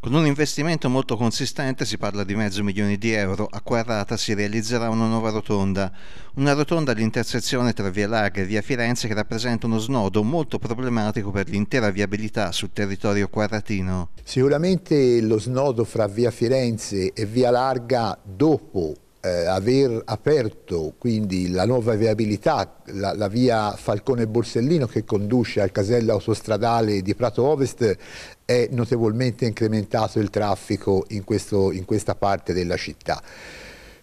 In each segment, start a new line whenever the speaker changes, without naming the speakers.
Con un investimento molto consistente, si parla di mezzo milione di euro, a Quarrata si realizzerà una nuova rotonda, una rotonda all'intersezione tra Via Larga e Via Firenze che rappresenta uno snodo molto problematico per l'intera viabilità sul territorio quarratino.
Sicuramente lo snodo fra Via Firenze e Via Larga dopo eh, aver aperto quindi la nuova viabilità, la, la via Falcone-Borsellino che conduce al casello autostradale di Prato Ovest, è notevolmente incrementato il traffico in, questo, in questa parte della città.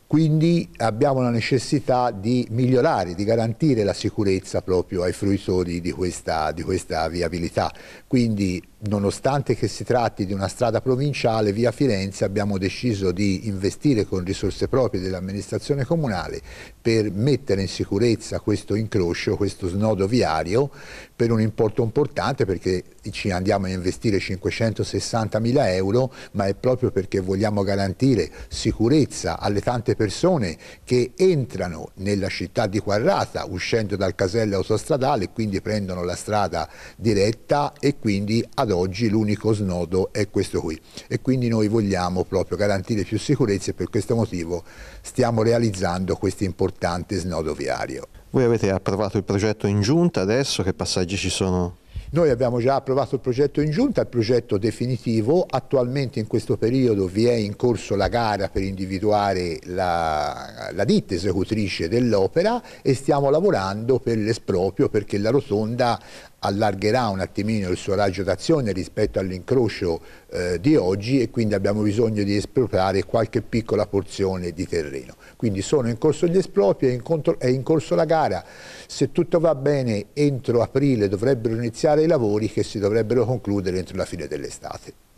Quindi abbiamo la necessità di migliorare, di garantire la sicurezza proprio ai fruitori di questa, di questa viabilità. Quindi nonostante che si tratti di una strada provinciale, via Firenze abbiamo deciso di investire con risorse proprie dell'amministrazione comunale per mettere in sicurezza questo incrocio, questo snodo viario per un importo importante perché ci andiamo a investire 560 mila euro ma è proprio perché vogliamo garantire sicurezza alle tante persone che entrano nella città di Quarrata uscendo dal casello autostradale quindi prendono la strada diretta e quindi adotto oggi l'unico snodo è questo qui e quindi noi vogliamo proprio garantire più sicurezza e per questo motivo stiamo realizzando questo importante snodo viario.
Voi avete approvato il progetto in giunta adesso, che passaggi ci sono?
Noi abbiamo già approvato il progetto in giunta, il progetto definitivo, attualmente in questo periodo vi è in corso la gara per individuare la, la ditta esecutrice dell'opera e stiamo lavorando per l'esproprio perché la rotonda allargherà un attimino il suo raggio d'azione rispetto all'incrocio eh, di oggi e quindi abbiamo bisogno di espropriare qualche piccola porzione di terreno. Quindi sono in corso gli espropri, è in, contro, è in corso la gara, se tutto va bene entro aprile dovrebbero iniziare i lavori che si dovrebbero concludere entro la fine dell'estate.